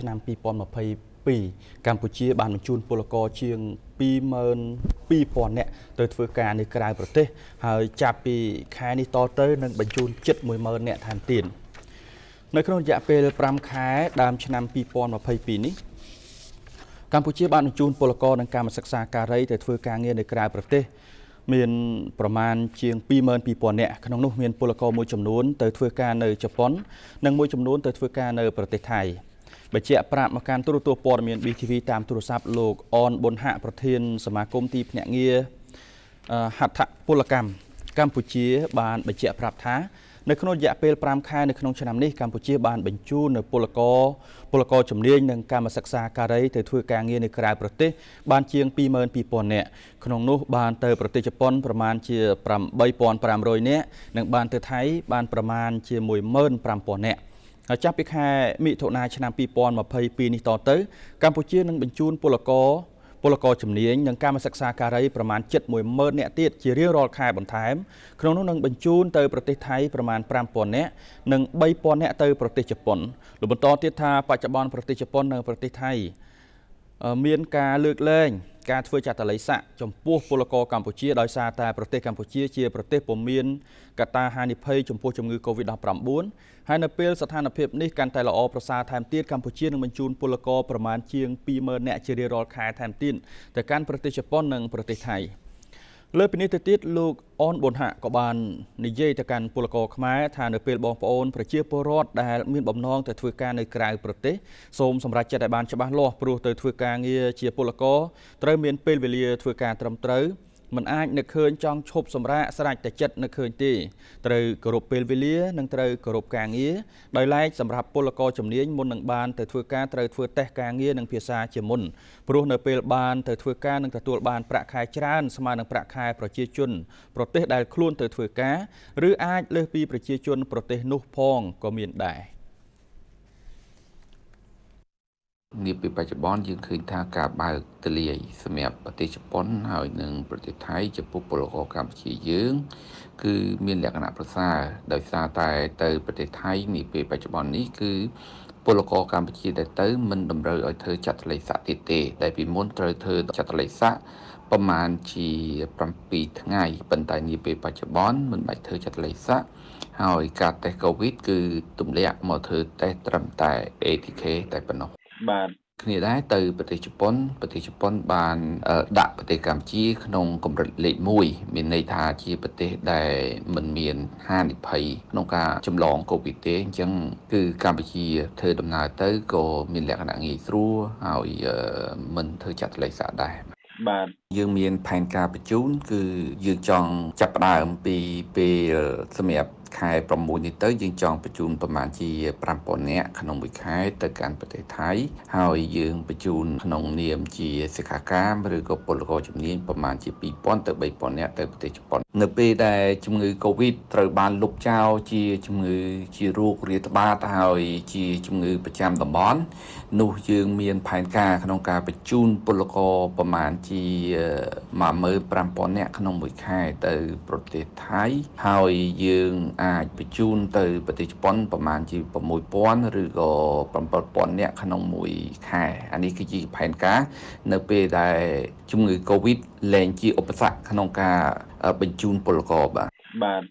ឆ្នាំ2022កម្ពុជាបានបញ្ជូនពលករជាង22,000នាក់ទៅ ធ្វើការនៅក្រៅប្រទេស ហើយចាប់ពីខែនេះតទៅនឹងបញ្ជូនជិត10,000នាក់ថែមទៀតនៅ ក្នុងរយៈពេល5ខែដើមឆ្នាំ2022នេះកម្ពុជាបានបញ្ជូនពលករនិងកម្មសិក្សាការីទៅធ្វើការងារនៅក្រៅប្រទេស មានប្រមាណជាង22,000នាក់ក្នុងនោះមាន ពលករមួយចំនួនទៅធ្វើការនៅជប៉ុននិងមួយចំនួនទៅធ្វើការនៅប្រទេសថៃ។បញ្ជាក់ប្រាប់មកកាន់ទូរទស្សន៍ព័ត៌មាន BTV តាមទូរស័ព្ទលោកអនប៊ុនហាក់ប្រធានសមាគមទីភ្នាក់ងារហត្ថពលកម្មកម្ពុជាបានបញ្ជាក់ប្រាប់ថានៅក្នុងរយៈពេល5ខែនៅក្នុងឆ្នាំនេះកម្ពុជាបានបញ្ជូននៅពលករពលករជំនាញនិងកម្មសិក្សាការីទៅធ្វើការងារនៅក្រៅប្រទេសបានជាង22,000នាក់ក្នុងនោះបានទៅប្រទេសជប៉ុនប្រមាណជា8500នាក់និងបានទៅថៃ បានប្រមាណជា15000នាក់ចាប់ពីខែមិថុនាឆ្នាំ2022នេះតទៅកម្ពុជានឹងបញ្ជូនពលករពលករជំនាញនិងកម្មសិក្សាការីប្រមាណ710,000នាក់ទៀតជារៀងរាល់ខែបន្ថែមក្នុងនោះនឹងបញ្ជូនទៅប្រទេសថៃប្រមាណ5,000នាក់និង3,000នាក់ទៅប្រទេសជប៉ុនលោកបន្តទៀតថា បច្ចុប្បន្នប្រទេសជប៉ុននិងប្រទេសថៃមានការលើកលែងការធ្វើចតល័យស័កចំពោះពលករកម្ពុជាដោយសារតែប្រទេសកម្ពុជាជាប្រទេសពុំមានកត្តាហានិភ័យចំពោះជំងឺ Covid-19 ហើយនៅពេលស្ថានភាពនេះកាន់តែល្អប្រសើរថែមទៀតកម្ពុជានឹងបញ្ជូនពលករប្រមាណជាង200,000នាក់ជារៀងរាល់ខែថែមទៀតទៅកាន់ប្រទេសជប៉ុននិងប្រទេសថៃ។លើពីនេះទៅទៀតលោកអនប៊ុនហាក់ក៏បាន និយាយទៅកាន់ពលករខ្មែរថានៅពេលបងប្អូនប្រជាពលរដ្ឋដែល មានបំណងទៅធ្វើការនៅក្រៅប្រទេសសូមសម្រេចចិត្តឲ្យបានច្បាស់លាស់ព្រោះទៅធ្វើការងារជាពលករត្រូវមានពេលវេលាធ្វើការត្រឹមត្រូវមិនអាចនឹកឃើញចង់ឈប់សម្រាកស្រេចតែចិត្តនឹកឃើញទេត្រូវគោរពពេលវេលានិងត្រូវគោរពការងារដោយឡែកសម្រាប់ពលករជំនាញមុននឹងបានទៅធ្វើការត្រូវធ្វើតេស្តការងារនិងភាសាជាមុនព្រោះនៅពេលបានទៅធ្វើការនឹងទទួលបានប្រាក់ខែច្រើនស្មើនឹងប្រាក់ខែប្រជាជនប្រទេសដែលខ្លួនទៅធ្វើការឬអាចលើសពីប្រជាជនប្រទេសនោះផងក៏មានដែរ។នាពេលបច្ចុប្បន្នយើងឃើញថាការ បើកទលាយសម្រាប់ប្រទេសជប៉ុន ហើយនិងប្រទេសថៃចំពោះពលករកម្ពុជាយើងគឺមានលក្ខណៈប្រសើរដោយសារតែទៅប្រទេសថៃនាពេលបច្ចុប្បន្ននេះគឺពលករកម្ពុជា ដែលទៅមិនតម្រូវឲ្យធ្វើចតលេខស័កទៀតទេដែលពីមុនត្រូវធ្វើចតលេខស័កប្រហែលជា7ថ្ងៃប៉ុន្តែនាពេលបច្ចុប្បន្នមិនបាច់ធ្វើចតលេខស័កហើយការតេស្តកូវីដគឺទម្លាក់មកធ្វើតេស្តត្រឹមតែ ATK តែប៉ុណ្ណោះបាទគ្នាដែរទៅប្រទេសជប៉ុន ប្រទេសជប៉ុនបាន ដាក់ប្រទេសកម្ពុជា ក្នុងកម្រិតលេខ1មានន័យថាជាប្រទេសដែល មិនមានហានិភ័យក្នុងការចម្លងកូវីដទេអញ្ចឹងគឺកម្ពុជាធ្វើដំណើរទៅក៏មាន លក្ខណៈងាយស្រួលហើយមិនធ្វើចាត់លេខសាដែរបាទយើងមានផែនការបញ្ជូនគឺយើងចង់ចាប់ផ្ដើមពីពេលសម្រាប់ខែ6នេះទៅយើងចង់បញ្ជូនប្រមាណជា5000នាក់ក្នុងមួយខែទៅកាន់ប្រទេសថៃហើយយើងបញ្ជូន ក្នុងនាមជាសិក្ខាកាមឬក៏ពលករជំនាញប្រមាណជា2000ទៅ3000នាក់ទៅប្រទេសជប៉ុននៅពេលដែលជំងឺ Covid ត្រូវបានលុបចោលជាជំងឺ ជារោគរាតត្បាតហើយជា ជំងឺប្រចាំតំបន់ នោះយើងមានផែនការ ក្នុងការបញ្ជូនពលករប្រមាណជា15000នាក់ក្នុងមួយខែទៅប្រទេសថៃហើយយើងអាចបញ្ជូនទៅប្រទេសជប៉ុនប្រហែលជា6000ឬក៏7000នាក់ក្នុងមួយខែអានេះគឺជាផែនការ នៅពេលដែលជំងឺ Covid លែងជាឧបសគ្គក្នុងការបញ្ជូនពលករបាទបាទ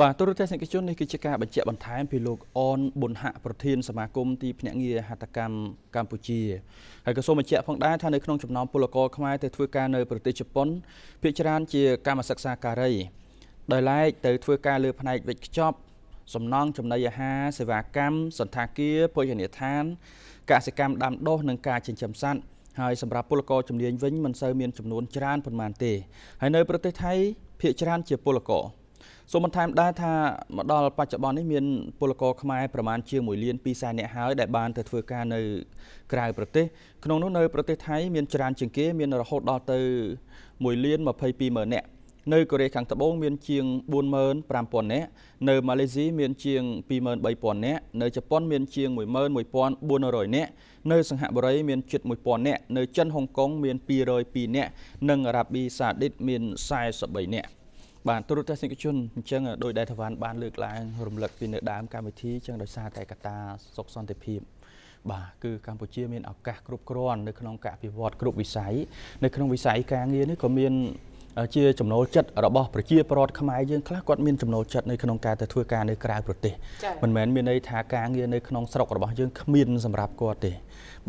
បាទទូរទស្សនិកជននេះគឺជាការបញ្ជាក់បន្ថែមពីលោកអនប៊ុនហាក់ប្រធានសមាគមទីភ្នាក់ងារហត្ថកម្មកម្ពុជាហើយក៏សូមបញ្ជាក់ផងដែរថានៅក្នុងចំណោមពលករខ្មែរទៅធ្វើការនៅប្រទេសជប៉ុនភាគច្រើនជាកម្មសិក្សាការីដោយឡែកទៅធ្វើការលើផ្នែកវិច្ឆប់សំណង់ចំណីអាហារសេវាកម្មសន្តាគារភោជនីយដ្ឋានកសិកម្មដាំដុះនិងការចិញ្ចឹមសត្វហើយសម្រាប់ពលករជំនាញវិញមិនសូវមានចំនួនច្រើនប៉ុន្មានទេ ហើយនៅប្រទេសថៃ ភាគច្រើន ជាពលករសូមបន្ថែមដែរថាមកដល់បច្ចុប្បន្ននេះមានពលករខ្មែរប្រមាណជាង1លាន2សែននាក់ហើយដែលបានទៅធ្វើការនៅក្រៅប្រទេសក្នុងនោះនៅប្រទេសថៃ មានច្រើនជាងគេ មានរហូតដល់ទៅ1លាន22ម៉ឺននាក់នៅកូរ៉េខាងត្បូងមានជាង45000នាក់នៅម៉ាឡេស៊ីមានជាង23000នាក់នៅជប៉ុនមានជាង11400នាក់នៅសិង្ហបុរីមានជិត1000នាក់នៅចិនហុងកុងមាន202នាក់និងអារ៉ាប៊ីសាឌីតមាន43នាក់បាទទូរទស្សនិកជនអញ្ចឹងដោយដែលថាវ៉ាន់បាន លើកឡើងរំលឹកពីនៅដើមកម្មវិធីអញ្ចឹងដោយសារតែកត្តាសុខសន្តិភាពបាទគឺ កម្ពុជាមានឱកាសគ្រប់គ្រាន់នៅក្នុងការអភិវឌ្ឍគ្រប់វិស័យនៅក្នុងវិស័យការងារនេះក៏មានជាចំណូលចិត្តរបស់ប្រជាពលរដ្ឋខ្មែរយើងខ្លះគាត់មានចំណូលចិត្តនៅក្នុងការទៅធ្វើការនៅក្រៅប្រទេសមិនមែនមានន័យថាការងារនៅក្នុងស្រុករបស់យើងគ្មានសម្រាប់គាត់ទេ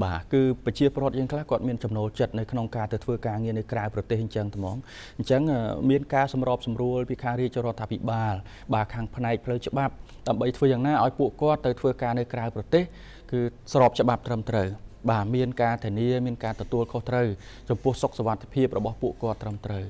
បាទគឺប្រជាពលរដ្ឋយើងខ្លះគាត់មានចំណូលចិត្តនៅក្នុងការទៅធ្វើការងារនៅក្រៅប្រទេសអញ្ចឹងត្មងអញ្ចឹងមានការសម្របសម្រួលពីខាងរាជរដ្ឋាភិបាលបាទខាងផ្នែកផ្លូវច្បាប់ដើម្បីធ្វើយ៉ាងណាឲ្យពួកគាត់ទៅធ្វើការនៅក្រៅប្រទេសគឺស្របច្បាប់ត្រឹមត្រូវបាទមានការធានា មានការទទួលខុសត្រូវចំពោះសុខសុវត្ថិភាពរបស់ពួកគាត់ត្រឹមត្រូវ